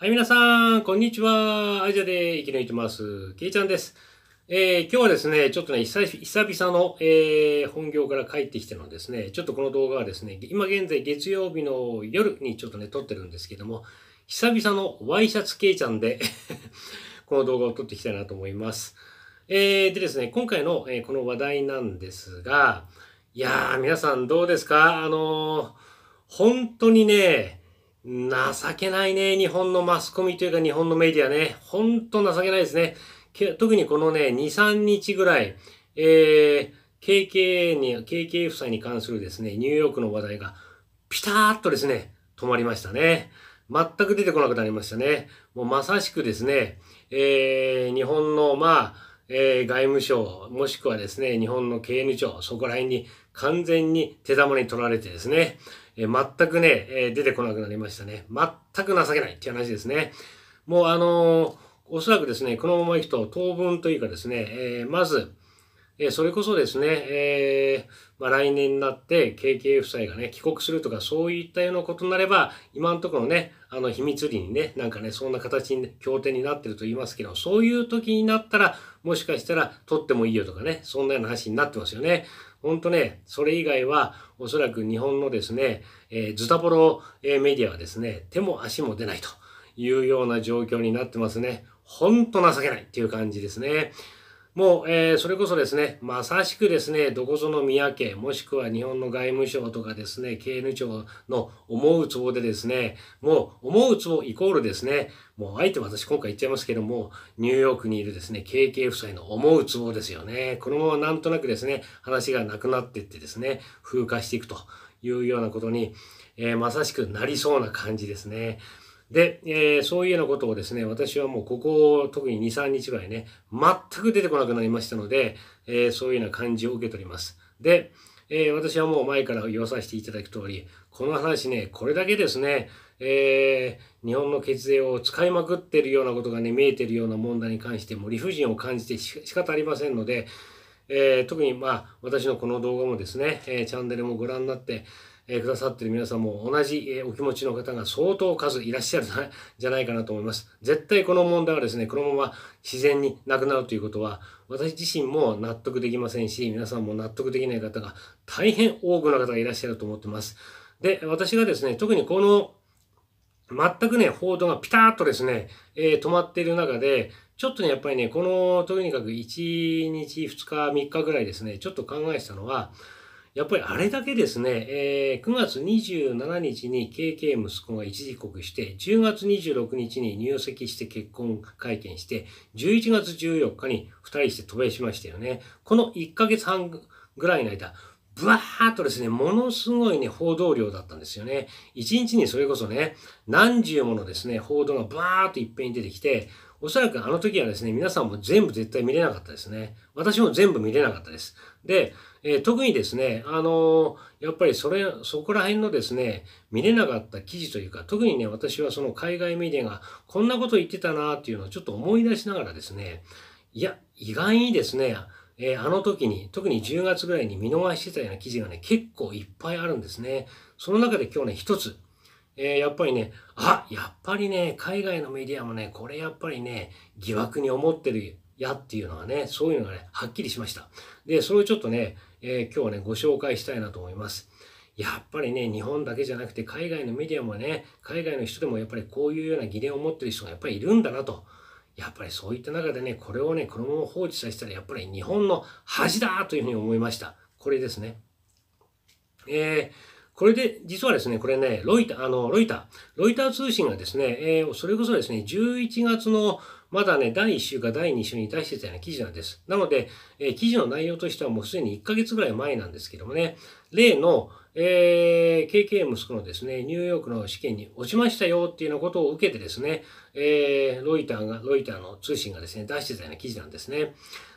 はい、皆さん、こんにちは。アジアで生き抜いてます。けいちゃんです。えー、今日はですね、ちょっとね、久々の、えー、本業から帰ってきてのですね、ちょっとこの動画はですね、今現在月曜日の夜にちょっとね、撮ってるんですけども、久々のワイシャツけいちゃんで この動画を撮っていきたいなと思います。えー、でですね、今回の、えこの話題なんですが、いやー、皆さんどうですかあの本当にね、情けないね。日本のマスコミというか日本のメディアね。ほんと情けないですね。特にこのね、2、3日ぐらい、えー、KK に、KK 夫妻に関するですね、ニューヨークの話題が、ピターっとですね、止まりましたね。全く出てこなくなりましたね。もうまさしくですね、えー、日本の、まあ、えー、外務省、もしくはですね、日本の経営庁、そこら辺に完全に手玉に取られてですね、え全くね、え出てこなくなりましたね。全く情けないっていう話ですね。もうあのおそらくですね、このままいくと当分というかですね、えまず、えそれこそですね、えー、まあ、来年になって KK 夫妻がね、帰国するとかそういったようなことになれば、今のところね、あの秘密裏にね、なんかね、そんな形に、ね、協定になってると言いますけど、そういう時になったら、もしかしたら取ってもいいよとかね、そんなような話になってますよね。ほんとね、それ以外は、おそらく日本のですね、えー、ズタボロ、えメディアはですね、手も足も出ないというような状況になってますね。ほんと情けないっていう感じですね。もう、えー、それこそですね、まさしくですね、どこぞの宮家、もしくは日本の外務省とかですね、経務庁の思うつぼでですね、もう思うつぼイコールですね、もうあえて私今回言っちゃいますけども、ニューヨークにいるですね、KK 夫妻の思うつぼですよね。このままなんとなくですね、話がなくなってってですね、風化していくというようなことに、えー、まさしくなりそうな感じですね。で、えー、そういうようなことをですね、私はもうここ、特に2、3日前ね、全く出てこなくなりましたので、えー、そういうような感じを受け取ります。で、えー、私はもう前から言わさせていただく通り、この話ね、これだけですね、えー、日本の血税を使いまくってるようなことがね、見えてるような問題に関しても理不尽を感じて仕方ありませんので、えー、特にまあ私のこの動画もですね、えー、チャンネルもご覧になって、えくださってる皆さんも同じ、えお気持ちの方が相当数いらっしゃるんじゃないかなと思います。絶対この問題はですね、このまま自然になくなるということは、私自身も納得できませんし、皆さんも納得できない方が大変多くの方がいらっしゃると思ってます。で、私がですね、特にこの全くね、報道がピタッとですね、えー、止まっている中で、ちょっとね、やっぱりね、この、とにかく1日、2日、3日ぐらいですね、ちょっと考えてたのは、やっぱりあれだけですね、えー、9月27日に KK 息子が一時帰国して、10月26日に入籍して結婚会見して、11月14日に2人して渡米しましたよね。この1ヶ月半ぐらいの間、ブワーっとですね、ものすごいね、報道量だったんですよね。一日にそれこそね、何十ものですね、報道がブワーっといっぺんに出てきて、おそらくあの時はですね、皆さんも全部絶対見れなかったですね。私も全部見れなかったです。で、えー、特にですね、あのー、やっぱりそれ、そこら辺のですね、見れなかった記事というか、特にね、私はその海外メディアがこんなこと言ってたなっていうのをちょっと思い出しながらですね、いや、意外にですね、えー、あの時に、特に10月ぐらいに見逃してたような記事がね、結構いっぱいあるんですね。その中で今日ね、一つ、えー、やっぱりね、あ、やっぱりね、海外のメディアもね、これやっぱりね、疑惑に思ってるやっていうのはね、そういうのがね、はっきりしました。で、それをちょっとね、え今日はね、ご紹介したいなと思います。やっぱりね、日本だけじゃなくて海外のメディアもね、海外の人でもやっぱりこういうような疑念を持ってる人がやっぱりいるんだなと。やっぱりそういった中でね、これをね、このまま放置させたらやっぱり日本の恥だというふうに思いました。これですね。えーこれで、実はですね、これね、ロイター、あの、ロイター、ロイター通信がですね、えー、それこそですね、11月の、まだね、第1週か第2週に対してたような記事なんです。なので、えー、記事の内容としてはもうすでに1ヶ月ぐらい前なんですけどもね、例の、えー、KK 息子のですね、ニューヨークの試験に落ちましたよっていうようなことを受けてですね、えー、ロイターが、ロイターの通信がですね、出してたような記事なんですね。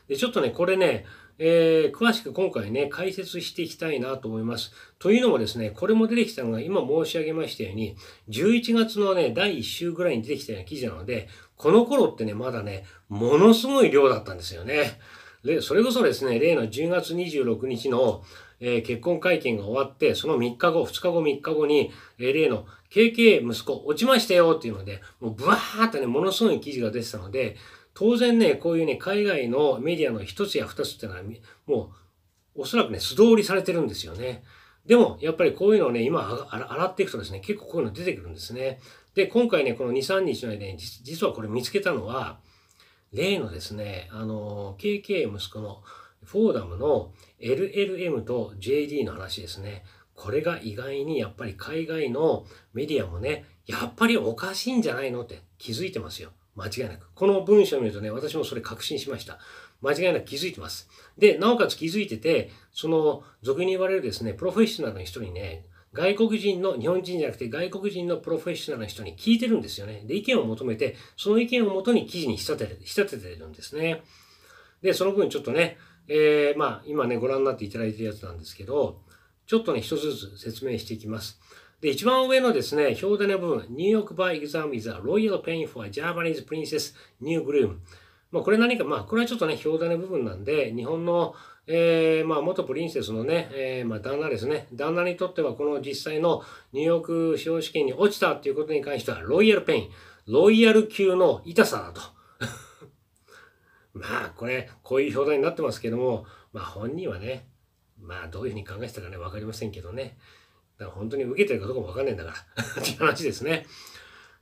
で、ちょっとね、これね、えー、詳しく今回ね、解説していきたいなと思います。というのもですね、これも出てきたのが今申し上げましたように、11月のね、第1週ぐらいに出てきたような記事なので、この頃ってね、まだね、ものすごい量だったんですよね。で、それこそですね、例の10月26日の、えー、結婚会見が終わって、その3日後、2日後、3日後に、えー、例の KK 息子落ちましたよっていうので、もうブワーっとね、ものすごい記事が出てたので、当然ね、こういうね、海外のメディアの1つや2つっていうのは、もう、おそらくね、素通りされてるんですよね。でも、やっぱりこういうのをね、今、洗っていくとですね、結構こういうの出てくるんですね。で、今回ね、この2、3日の間に、実はこれ見つけたのは、例のですね、あの、KK 息子のフォーダムの LLM と JD の話ですね。これが意外にやっぱり海外のメディアもね、やっぱりおかしいんじゃないのって気づいてますよ。間違いなく。この文章を見るとね、私もそれ確信しました。間違いなく気づいてます。で、なおかつ気づいてて、その俗に言われるですね、プロフェッショナルの人にね、外国人の、日本人じゃなくて外国人のプロフェッショナルの人に聞いてるんですよね。で、意見を求めて、その意見をもとに記事に仕立てる、仕立ててるんですね。で、その分ちょっとね、えー、まあ、今ね、ご覧になっていただいているやつなんですけど、ちょっとね、一つずつ説明していきます。で、一番上のですね、表題の部分、ニューヨーク by exam is a royal pain for a Japanese princess new groom。まあ、これ何か、まあ、これはちょっとね、表題の部分なんで、日本の、えー、まあ、元プリンセスのね、えー、まあ、旦那ですね。旦那にとっては、この実際のニューヨーク司法試験に落ちたっていうことに関しては、ロイヤルペイン、ロイヤル級の痛さだと。まあこれこういう表題になってますけどもまあ本人はねまあどういうふうに考えてたかね分かりませんけどねだから本当に受けてるかどうかも分かんないんだからっていう話ですね。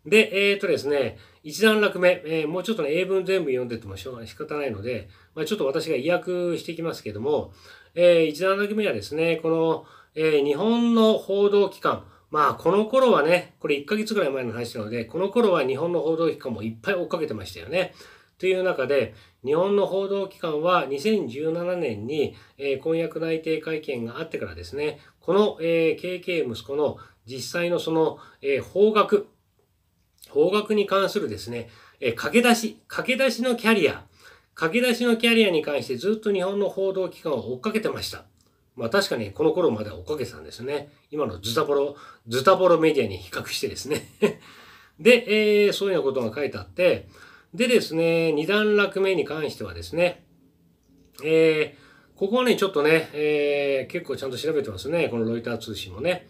で、えっ、とですね、一段落目、えー、もうちょっとね、英文全部読んでてもしょうが仕方ないので、まあ、ちょっと私が意訳していきますけども、えー、一段落目はですね、この、え日本の報道機関、まあこの頃はね、これ1ヶ月ぐらい前の話なので、この頃は日本の報道機関もいっぱい追っかけてましたよね。という中で、日本の報道機関は2017年に、え婚約内定会見があってからですね、この、え KK 息子の実際のその、え方角、方角に関するですね、え駆け出し、駆け出しのキャリア、駆け出しのキャリアに関してずっと日本の報道機関を追っかけてました。まあ確かにこの頃までは追っかけてたんですね。今のズタボロ、ズタボロメディアに比較してですね で、えー、そういうようなことが書いてあって、でですね、二段落目に関してはですね、えー、ここはね、ちょっとね、えー、結構ちゃんと調べてますね。このロイター通信もね。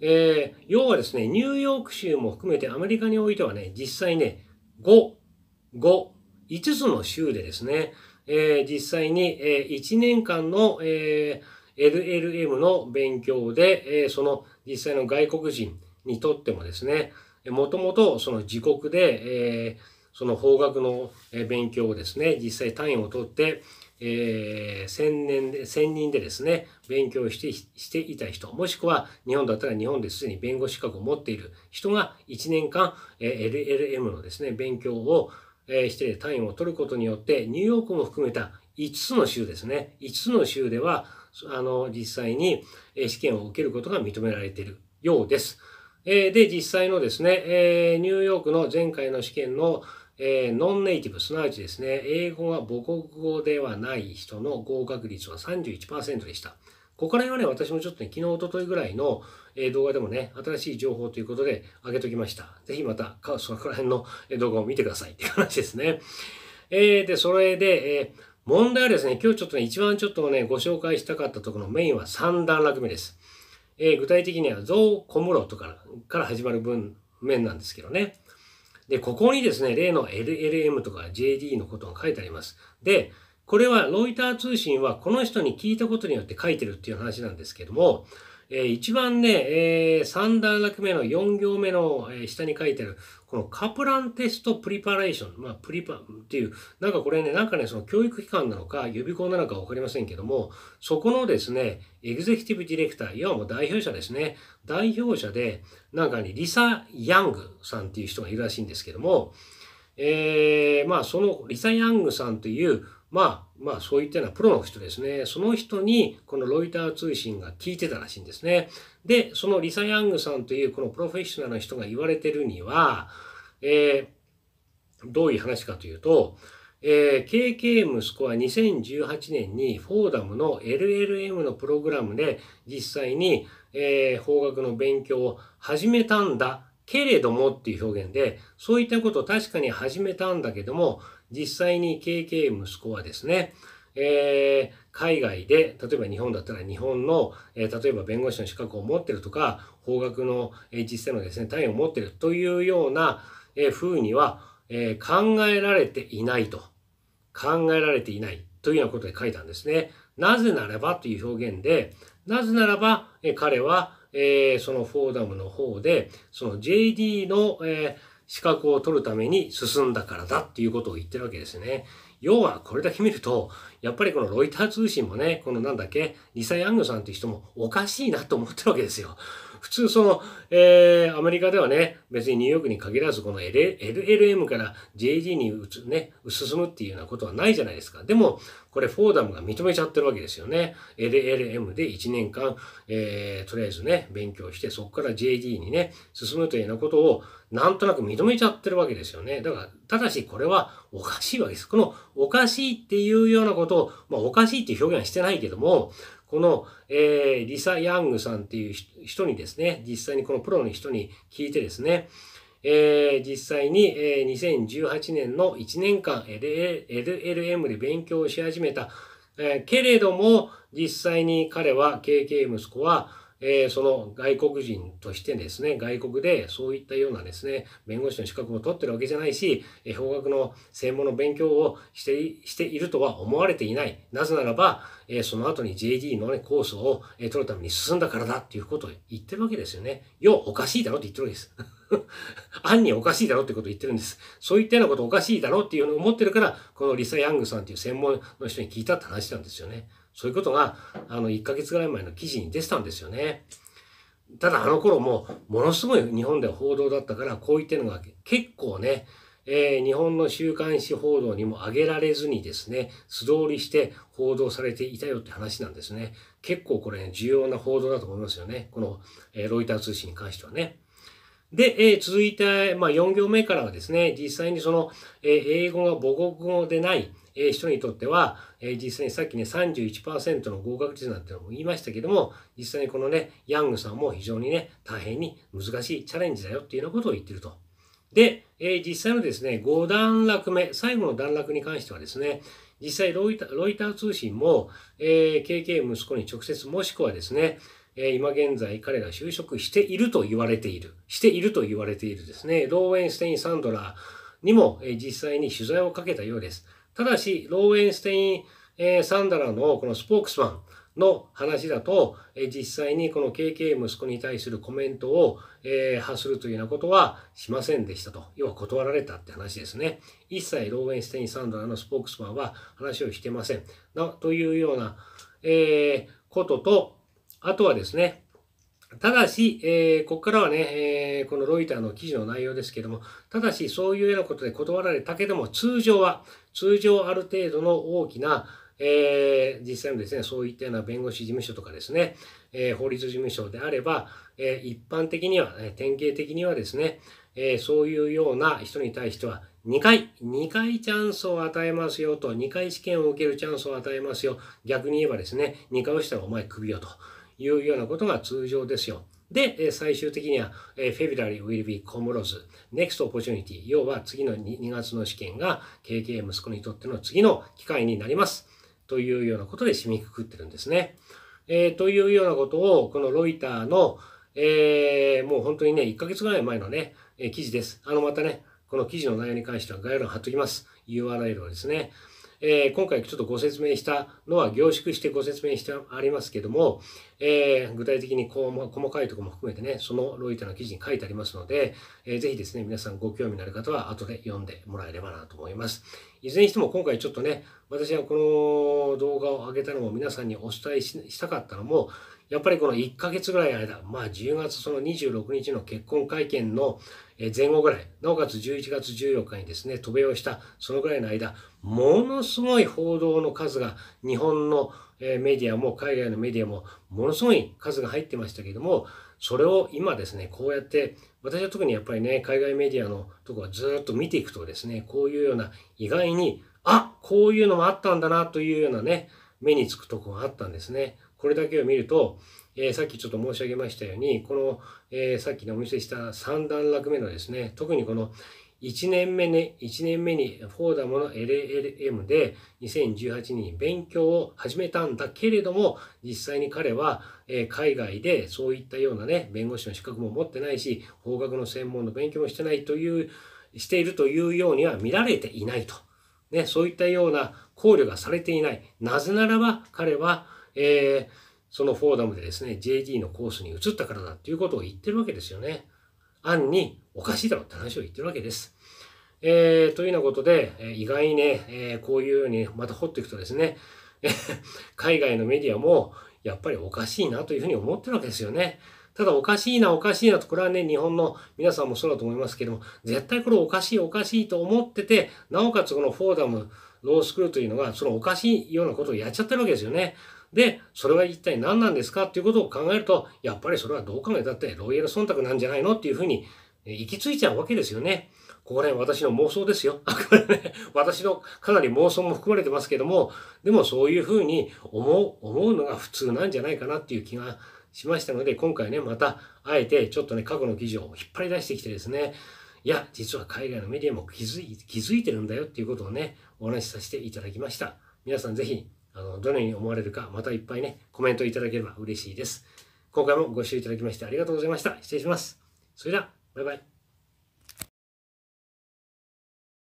えー、要はですね、ニューヨーク州も含めてアメリカにおいてはね、実際ね、5、5、5つの州でですね、えー、実際に、えー、1年間の、えー、LLM の勉強で、えー、その実際の外国人にとってもですね、もともとその自国で、えーその法学の勉強をですね、実際単位を取って、えー、0年で専人でですね勉強してしていた人もしくは日本だったら日本ですでに弁護士資格を持っている人が1年間、えー、LLM のですね勉強を、えして単位を取ることによってニューヨークも含めた5つの州ですね5つの州ではあの実際に試験を受けることが認められているようです。えで実際のですね、えー、ニューヨークの前回の試験のえー、ノンネイティブ、すなわちですね、英語は母国語ではない人の合格率は31%でした。ここら辺はね、私もちょっとね、昨日、おとといぐらいの、え動画でもね、新しい情報ということで上げときました。ぜひまた、かそこら辺の動画を見てくださいっていう話ですね。えー、で、それで、えー、問題はですね、今日ちょっとね、一番ちょっとね、ご紹介したかったところのメインは3段落目です。えー、具体的には、コムロとかから始まる文面なんですけどね。で、ここにですね、例の LLM とか JD のことが書いてあります。で、これはロイター通信はこの人に聞いたことによって書いてるっていう話なんですけども、えー、一番ね、えー、3段落目の4行目の、えー、下に書いてある、このカプランテストプリパレーション、まあ、プリパっていう、なんかこれね、なんかね、その教育機関なのか、予備校なのか分かりませんけども、そこのですね、エグゼクティブディレクター、いわば代表者ですね、代表者で、なんかね、リサ・ヤングさんっていう人がいるらしいんですけども、えー、まあ、そのリサ・ヤングさんという、まあ、まあ、そういったようなプロの人ですね。その人に、このロイター通信が聞いてたらしいんですね。で、そのリサ・ヤングさんというこのプロフェッショナルな人が言われてるには、えー、どういう話かというと、えー、k k 息子は2018年にフォーダムの LLM のプログラムで実際に、えー、法学の勉強を始めたんだけれどもっていう表現で、そういったことを確かに始めたんだけども、実際に KK 息子はですね、えー、海外で、例えば日本だったら日本の、えー、例えば弁護士の資格を持ってるとか、法学の、えー、実践のですね、単位を持ってるというような、えー、風には、えー、考えられていないと。考えられていないというようなことで書いたんですね。なぜならばという表現で、なぜならば、えー、彼は、えー、そのフォーダムの方で、その JD の、えー、資格を取るために進んだからだっていうことを言ってるわけですね。要はこれだけ見ると、やっぱりこのロイター通信もね、このなんだっけ、リサイ・アングさんっていう人もおかしいなと思ってるわけですよ。普通その、えー、アメリカではね、別にニューヨークに限らず、この LLM から JG にね、進むっていうようなことはないじゃないですか。でも、これフォーダムが認めちゃってるわけですよね。LLM で1年間、えー、とりあえずね、勉強して、そこから JD にね、進むというようなことを、なんとなく認めちゃってるわけですよね。だから、ただしこれはおかしいわけです。このおかしいっていうようなことを、まあおかしいっていう表現はしてないけども、この、えー、リサ・ヤングさんっていう人にですね、実際にこのプロの人に聞いてですね、えー、実際に、えー、2018年の1年間 LLM で勉強し始めた、えー、けれども実際に彼は KK 息子はえー、その外国人としてですね、外国でそういったようなですね、弁護士の資格を取ってるわけじゃないし、えー、法学の専門の勉強をしてしているとは思われていない。なぜならば、えー、その後に JD の、ね、コースを、えー、取るために進んだからだっていうことを言ってるわけですよね。ようおかしいだろって言ってるわけです。暗 におかしいだろってことを言ってるんです。そういったようなことおかしいだろっていうのを思ってるから、このリサ・ヤングさんっていう専門の人に聞いたって話なんですよね。そういうことが、あの、1ヶ月ぐらい前の記事に出てたんですよね。ただあの頃も、ものすごい日本では報道だったから、こう言ってるのが結構ね、えー、日本の週刊誌報道にも上げられずにですね、素通りして報道されていたよって話なんですね。結構これ、ね、重要な報道だと思いますよね。この、えー、ロイター通信に関してはね。で、えー、続いて、まあ、4行目からはですね、実際にその、え英語が母国語でない、え人にとっては、えー、実際にさっきね31%の合格率なんてのも言いましたけども実際にこのねヤングさんも非常にね大変に難しいチャレンジだよっていうようなことを言ってると。で、えー、実際のですね5段落目最後の段落に関してはですね実際ロイター通信も、えー、KK 息子に直接もしくはですね今現在彼が就職していると言われている、していると言われているですね、ローウェンステイン・サンドラーにも実際に取材をかけたようです。ただし、ローエンステイン、えー、サンダラのこのスポークスマンの話だと、えー、実際にこの KK 息子に対するコメントを、えー、発するというようなことはしませんでしたと。要は断られたって話ですね。一切ローエンステイン・サンダラのスポークスマンは話をしてません。なというような、えー、ことと、あとはですね、ただし、えー、ここからはね、えー、このロイターの記事の内容ですけども、ただし、そういうようなことで断られたけども、通常は、通常ある程度の大きな、えー、実際のですね、そういったような弁護士事務所とかですね、えー、法律事務所であれば、えー、一般的には、え典型的にはですね、えそういうような人に対しては、2回、2回チャンスを与えますよと、2回試験を受けるチャンスを与えますよ。逆に言えばですね、2回をしたらお前首よというようなことが通常ですよ。で、最終的には、February will be Comros Next Opportunity。要は次の 2, 月の試験が KK 息子にとっての次の機会になります。というようなことで締めくくってるんですね。えー、というようなことを、このロイターの、えー、もう本当にね、1ヶ月ぐらい前のね、え記事です。あの、またね、この記事の内容に関しては概要欄貼っときます。URL をですね。えー、今回ちょっとご説明したのは凝縮してご説明してありますけども、えー、具体的に細かいところも含めてね、そのロイターの記事に書いてありますので、えー、ぜひですね、皆さんご興味のある方は後で読んでもらえればなと思います。いずれにしても今回ちょっとね、私はこの動画を上げたのも皆さんにお伝えしたかったのも、やっぱりこの1ヶ月ぐらいの間、まあ10月その26日の結婚会見の前後ぐらい、なおかつ11月14日にですね、渡米をしたそのぐらいの間、ものすごい報道の数が日本のメディアも海外のメディアもものすごい数が入ってましたけども、それを今ですね、こうやって、私は特にやっぱりね、海外メディアのところをずっと見ていくとですね、こういうような意外に、あこういうのもあったんだなというようなね、目につくとこがあったんですね。これだけを見ると、えー、さっきちょっと申し上げましたように、この、えー、さっきのお見せした3段落目のですね、特にこの1年目ね、1年目にフォーダムの LLM で2018年に勉強を始めたんだけれども、実際に彼は、え海外でそういったようなね、弁護士の資格も持ってないし、法学の専門の勉強もしてないという、しているというようには見られていないと。ね、そういったような考慮がされていない。なぜならば彼は、えー、そのフォーダムでですね、JD のコースに移ったからだということを言ってるわけですよね。暗におかしいだろって話を言ってるわけです。えー、というようなことで、え意外にね、えこういうようにまた掘っていくとですね、海外のメディアもやっぱりおかしいなというふうに思ってるわけですよね。ただおかしいなおかしいなと、これはね、日本の皆さんもそうだと思いますけども、絶対これおかしいおかしいと思ってて、なおかつこのフォーダムロースクールというのが、そのおかしいようなことをやっちゃってるわけですよね。で、それは一体何なんですかっていうことを考えると、やっぱりそれはどう考えたってロイヤル忖度なんじゃないのっていうふうに行き着いちゃうわけですよね。ここら辺私の妄想ですよ。これね、私のかなり妄想も含まれてますけども、でもそういうふうに思う、思うのが普通なんじゃないかなっていう気がしましたので、今回ね、またあえてちょっとね、過去の記事を引っ張り出してきてですね、いや、実は海外のメディアも気づい気づいてるんだよっていうことをね、お話しさせていただきました。皆さんぜひあのどのように思われるかまたいっぱいねコメントいただければ嬉しいです今回もご視聴いただきましてありがとうございました失礼しますそれではバイバイ